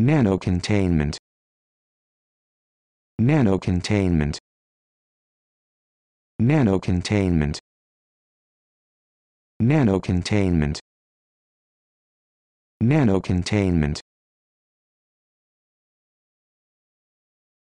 Nanocontainment. Nanocontainment. Nanocontainment. Nanocontainment. Nanocontainment.